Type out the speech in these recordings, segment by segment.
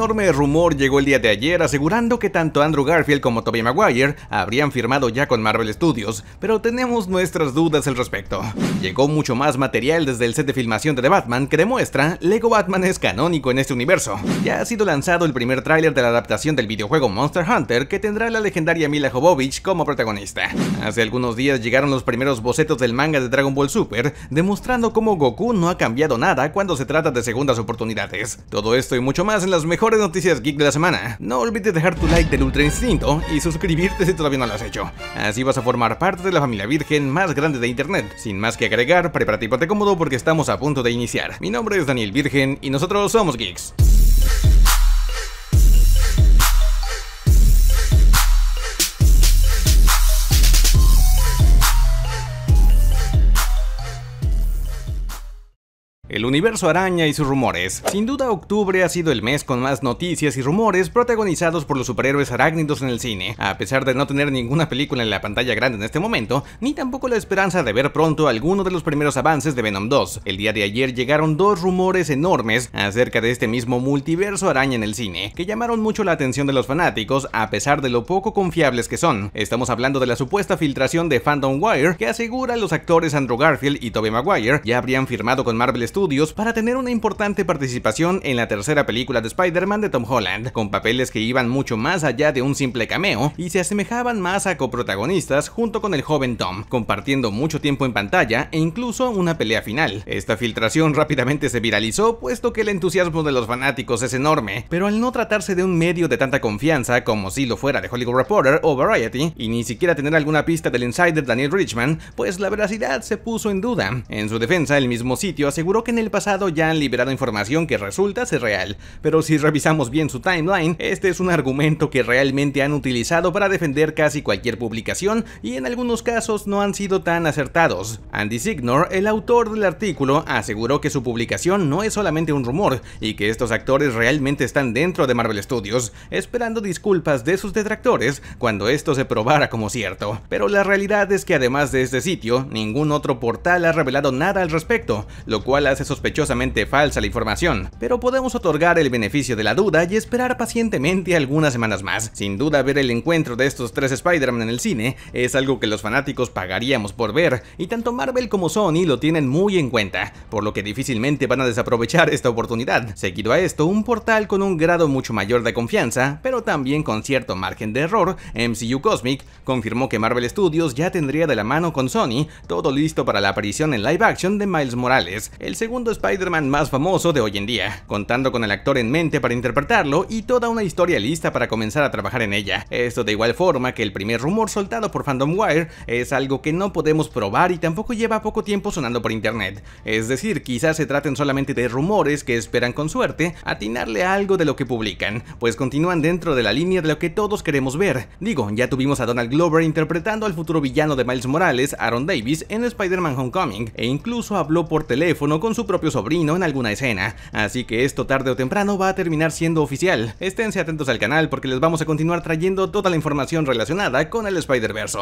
enorme rumor llegó el día de ayer asegurando que tanto Andrew Garfield como Tobey Maguire habrían firmado ya con Marvel Studios, pero tenemos nuestras dudas al respecto. Llegó mucho más material desde el set de filmación de The Batman que demuestra Lego Batman es canónico en este universo. Ya ha sido lanzado el primer tráiler de la adaptación del videojuego Monster Hunter que tendrá la legendaria Mila Jovovich como protagonista. Hace algunos días llegaron los primeros bocetos del manga de Dragon Ball Super, demostrando cómo Goku no ha cambiado nada cuando se trata de segundas oportunidades. Todo esto y mucho más en las mejores de noticias geek de la semana. No olvides dejar tu like del Ultra Instinto y suscribirte si todavía no lo has hecho. Así vas a formar parte de la familia virgen más grande de internet. Sin más que agregar, prepárate y ponte cómodo porque estamos a punto de iniciar. Mi nombre es Daniel Virgen y nosotros somos Geeks. El universo araña y sus rumores. Sin duda octubre ha sido el mes con más noticias y rumores protagonizados por los superhéroes arácnidos en el cine, a pesar de no tener ninguna película en la pantalla grande en este momento, ni tampoco la esperanza de ver pronto alguno de los primeros avances de Venom 2. El día de ayer llegaron dos rumores enormes acerca de este mismo multiverso araña en el cine, que llamaron mucho la atención de los fanáticos a pesar de lo poco confiables que son. Estamos hablando de la supuesta filtración de Phantom Wire que asegura los actores Andrew Garfield y Tobey Maguire ya habrían firmado con Marvel Studios para tener una importante participación en la tercera película de Spider-Man de Tom Holland, con papeles que iban mucho más allá de un simple cameo y se asemejaban más a coprotagonistas junto con el joven Tom, compartiendo mucho tiempo en pantalla e incluso una pelea final. Esta filtración rápidamente se viralizó puesto que el entusiasmo de los fanáticos es enorme, pero al no tratarse de un medio de tanta confianza como si lo fuera de Hollywood Reporter o Variety, y ni siquiera tener alguna pista del insider Daniel Richman, pues la veracidad se puso en duda. En su defensa, el mismo sitio aseguró que en el pasado ya han liberado información que resulta ser real, pero si revisamos bien su timeline, este es un argumento que realmente han utilizado para defender casi cualquier publicación y en algunos casos no han sido tan acertados. Andy Signor, el autor del artículo, aseguró que su publicación no es solamente un rumor y que estos actores realmente están dentro de Marvel Studios, esperando disculpas de sus detractores cuando esto se probara como cierto. Pero la realidad es que además de este sitio, ningún otro portal ha revelado nada al respecto, lo cual hace sospechosamente falsa la información, pero podemos otorgar el beneficio de la duda y esperar pacientemente algunas semanas más. Sin duda ver el encuentro de estos tres Spider-Man en el cine es algo que los fanáticos pagaríamos por ver, y tanto Marvel como Sony lo tienen muy en cuenta, por lo que difícilmente van a desaprovechar esta oportunidad. Seguido a esto, un portal con un grado mucho mayor de confianza, pero también con cierto margen de error, MCU Cosmic confirmó que Marvel Studios ya tendría de la mano con Sony todo listo para la aparición en live action de Miles Morales, el segundo segundo Spider-Man más famoso de hoy en día, contando con el actor en mente para interpretarlo y toda una historia lista para comenzar a trabajar en ella. Esto de igual forma que el primer rumor soltado por Fandom Wire es algo que no podemos probar y tampoco lleva poco tiempo sonando por internet. Es decir, quizás se traten solamente de rumores que esperan con suerte atinarle algo de lo que publican, pues continúan dentro de la línea de lo que todos queremos ver. Digo, ya tuvimos a Donald Glover interpretando al futuro villano de Miles Morales, Aaron Davis, en Spider-Man Homecoming, e incluso habló por teléfono con su su propio sobrino en alguna escena, así que esto tarde o temprano va a terminar siendo oficial. Esténse atentos al canal porque les vamos a continuar trayendo toda la información relacionada con el Spider-Verse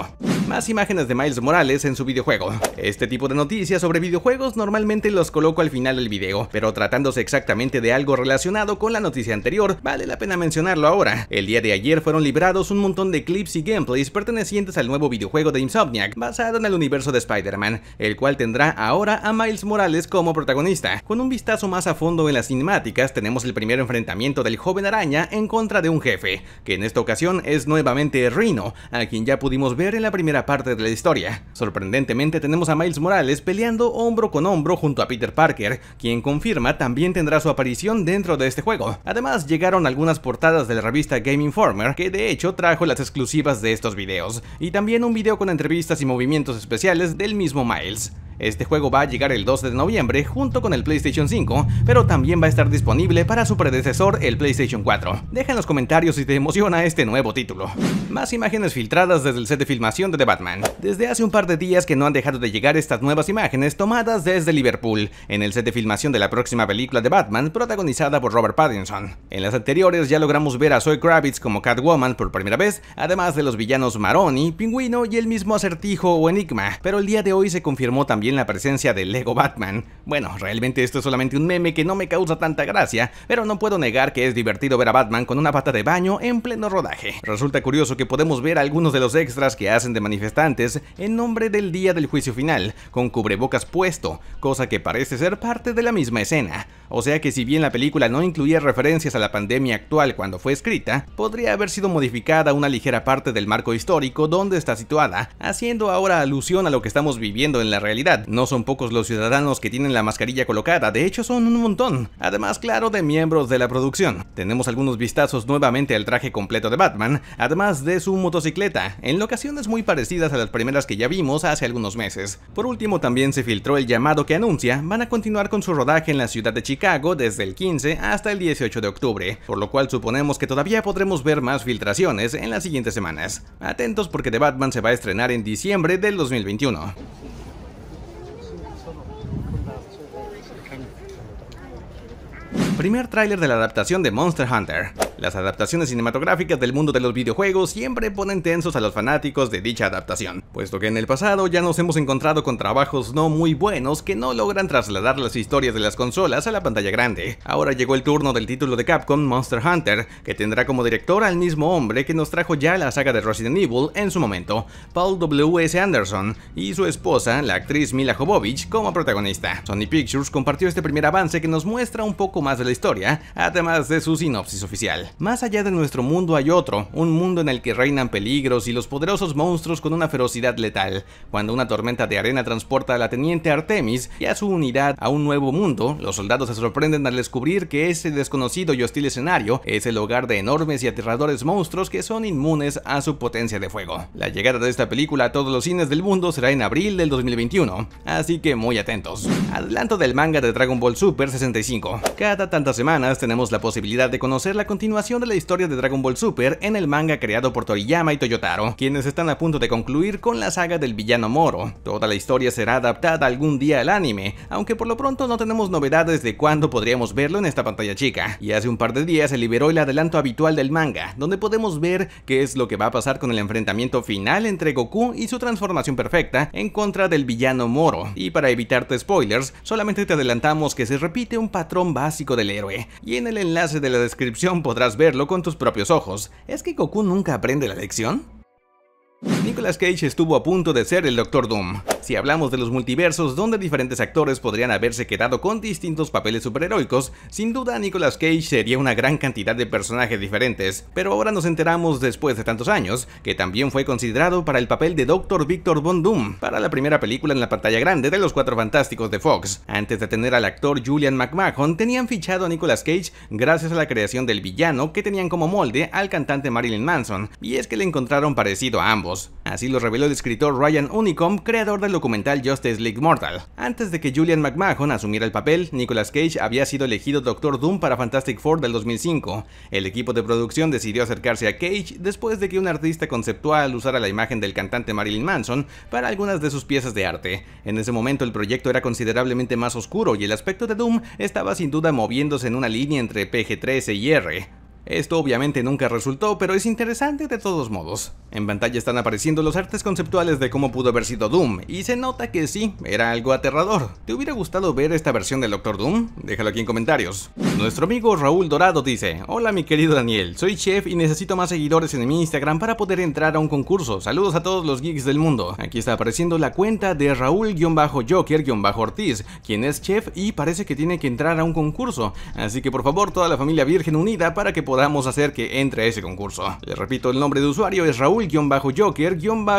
más imágenes de Miles Morales en su videojuego. Este tipo de noticias sobre videojuegos normalmente los coloco al final del video, pero tratándose exactamente de algo relacionado con la noticia anterior, vale la pena mencionarlo ahora. El día de ayer fueron librados un montón de clips y gameplays pertenecientes al nuevo videojuego de Insomniac, basado en el universo de Spider-Man, el cual tendrá ahora a Miles Morales como protagonista. Con un vistazo más a fondo en las cinemáticas, tenemos el primer enfrentamiento del joven araña en contra de un jefe, que en esta ocasión es nuevamente Rhino, a quien ya pudimos ver en la primera parte de la historia. Sorprendentemente tenemos a Miles Morales peleando hombro con hombro junto a Peter Parker, quien confirma también tendrá su aparición dentro de este juego. Además llegaron algunas portadas de la revista Game Informer, que de hecho trajo las exclusivas de estos videos, y también un video con entrevistas y movimientos especiales del mismo Miles. Este juego va a llegar el 12 de noviembre junto con el PlayStation 5, pero también va a estar disponible para su predecesor el PlayStation 4. Deja en los comentarios si te emociona este nuevo título. Más imágenes filtradas desde el set de filmación de Batman. Desde hace un par de días que no han dejado de llegar estas nuevas imágenes tomadas desde Liverpool, en el set de filmación de la próxima película de Batman protagonizada por Robert Pattinson. En las anteriores ya logramos ver a Zoe Kravitz como Catwoman por primera vez, además de los villanos Maroni, Pingüino y el mismo acertijo o Enigma, pero el día de hoy se confirmó también la presencia de Lego Batman. Bueno, realmente esto es solamente un meme que no me causa tanta gracia, pero no puedo negar que es divertido ver a Batman con una pata de baño en pleno rodaje. Resulta curioso que podemos ver algunos de los extras que hacen de manifestación manifestantes en nombre del día del juicio final, con cubrebocas puesto, cosa que parece ser parte de la misma escena. O sea que si bien la película no incluía referencias a la pandemia actual cuando fue escrita, podría haber sido modificada una ligera parte del marco histórico donde está situada, haciendo ahora alusión a lo que estamos viviendo en la realidad. No son pocos los ciudadanos que tienen la mascarilla colocada, de hecho son un montón, además claro de miembros de la producción. Tenemos algunos vistazos nuevamente al traje completo de Batman, además de su motocicleta, en locaciones muy parecidas a las primeras que ya vimos hace algunos meses. Por último también se filtró el llamado que anuncia van a continuar con su rodaje en la ciudad de Chicago desde el 15 hasta el 18 de octubre, por lo cual suponemos que todavía podremos ver más filtraciones en las siguientes semanas. Atentos porque The Batman se va a estrenar en diciembre del 2021. Primer tráiler de la adaptación de Monster Hunter. Las adaptaciones cinematográficas del mundo de los videojuegos siempre ponen tensos a los fanáticos de dicha adaptación, puesto que en el pasado ya nos hemos encontrado con trabajos no muy buenos que no logran trasladar las historias de las consolas a la pantalla grande. Ahora llegó el turno del título de Capcom Monster Hunter, que tendrá como director al mismo hombre que nos trajo ya la saga de Resident Evil en su momento, Paul W.S. Anderson, y su esposa, la actriz Mila Jovovich, como protagonista. Sony Pictures compartió este primer avance que nos muestra un poco más de la historia, además de su sinopsis oficial. Más allá de nuestro mundo hay otro, un mundo en el que reinan peligros y los poderosos monstruos con una ferocidad letal. Cuando una tormenta de arena transporta a la teniente Artemis y a su unidad a un nuevo mundo, los soldados se sorprenden al descubrir que ese desconocido y hostil escenario es el hogar de enormes y aterradores monstruos que son inmunes a su potencia de fuego. La llegada de esta película a todos los cines del mundo será en abril del 2021, así que muy atentos. Adelanto del manga de Dragon Ball Super 65. Cada tantas semanas tenemos la posibilidad de conocer la continuación de la historia de Dragon Ball Super en el manga creado por Toriyama y Toyotaro, quienes están a punto de concluir con la saga del villano Moro. Toda la historia será adaptada algún día al anime, aunque por lo pronto no tenemos novedades de cuándo podríamos verlo en esta pantalla chica. Y hace un par de días se liberó el adelanto habitual del manga, donde podemos ver qué es lo que va a pasar con el enfrentamiento final entre Goku y su transformación perfecta en contra del villano Moro. Y para evitarte spoilers, solamente te adelantamos que se repite un patrón básico del héroe, y en el enlace de la descripción podrás verlo con tus propios ojos. ¿Es que Goku nunca aprende la lección? Nicolas Cage estuvo a punto de ser el Doctor Doom, si hablamos de los multiversos, donde diferentes actores podrían haberse quedado con distintos papeles superheroicos, sin duda Nicolas Cage sería una gran cantidad de personajes diferentes, pero ahora nos enteramos después de tantos años que también fue considerado para el papel de Dr. Victor Von Doom para la primera película en la pantalla grande de Los Cuatro Fantásticos de Fox. Antes de tener al actor Julian McMahon, tenían fichado a Nicolas Cage gracias a la creación del villano que tenían como molde al cantante Marilyn Manson, y es que le encontraron parecido a ambos. Así lo reveló el escritor Ryan Unicom, creador de documental Justice League Mortal. Antes de que Julian McMahon asumiera el papel, Nicolas Cage había sido elegido Doctor Doom para Fantastic Four del 2005. El equipo de producción decidió acercarse a Cage después de que un artista conceptual usara la imagen del cantante Marilyn Manson para algunas de sus piezas de arte. En ese momento el proyecto era considerablemente más oscuro y el aspecto de Doom estaba sin duda moviéndose en una línea entre PG-13 y R. Esto obviamente nunca resultó, pero es interesante de todos modos. En pantalla están apareciendo los artes conceptuales de cómo pudo haber sido Doom, y se nota que sí, era algo aterrador. ¿Te hubiera gustado ver esta versión del Doctor Doom? Déjalo aquí en comentarios. Nuestro amigo Raúl Dorado dice, Hola mi querido Daniel, soy chef y necesito más seguidores en mi Instagram para poder entrar a un concurso. Saludos a todos los geeks del mundo. Aquí está apareciendo la cuenta de Raúl-Joker-Ortiz, quien es chef y parece que tiene que entrar a un concurso. Así que por favor toda la familia virgen unida para que podamos hacer que entre a ese concurso. Les repito, el nombre de usuario es Raúl bajo joker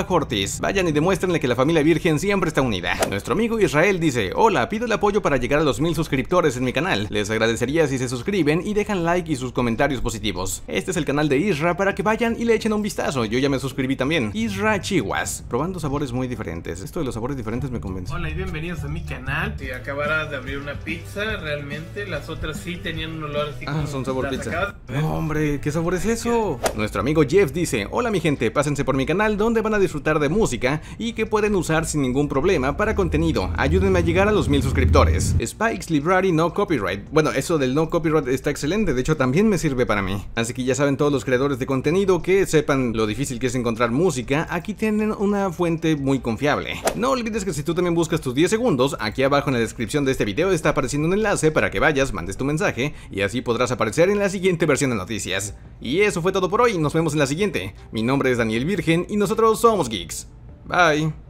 ortiz Vayan y demuéstrenle que la familia Virgen siempre está unida. Nuestro amigo Israel dice, hola, pido el apoyo para llegar a los mil suscriptores en mi canal. Les agradecería si se suscriben y dejan like y sus comentarios positivos. Este es el canal de Isra para que vayan y le echen un vistazo. Yo ya me suscribí también. Isra Chihuas, probando sabores muy diferentes. Esto de los sabores diferentes me convence. Hola y bienvenidos a mi canal. Te acabarás de abrir una pizza, realmente las otras sí tenían un olor así. Ah, son sabor pizza. hombre, ¿qué sabor es eso? Nuestro amigo Jeff dice, hola mi gente, pásense por mi canal donde van a disfrutar de música y que pueden usar sin ningún problema para contenido. Ayúdenme a llegar a los mil suscriptores. Spikes Library No Copyright. Bueno, eso del no copyright está excelente, de hecho también me sirve para mí. Así que ya saben todos los creadores de contenido que sepan lo difícil que es encontrar música, aquí tienen una fuente muy confiable. No olvides que si tú también buscas tus 10 segundos, aquí abajo en la descripción de este video está apareciendo un enlace para que vayas, mandes tu mensaje y así podrás aparecer en la siguiente versión de noticias. Y eso fue todo por hoy, nos vemos en la siguiente. Mi nombre es Daniel Virgen y nosotros somos Geeks. Bye.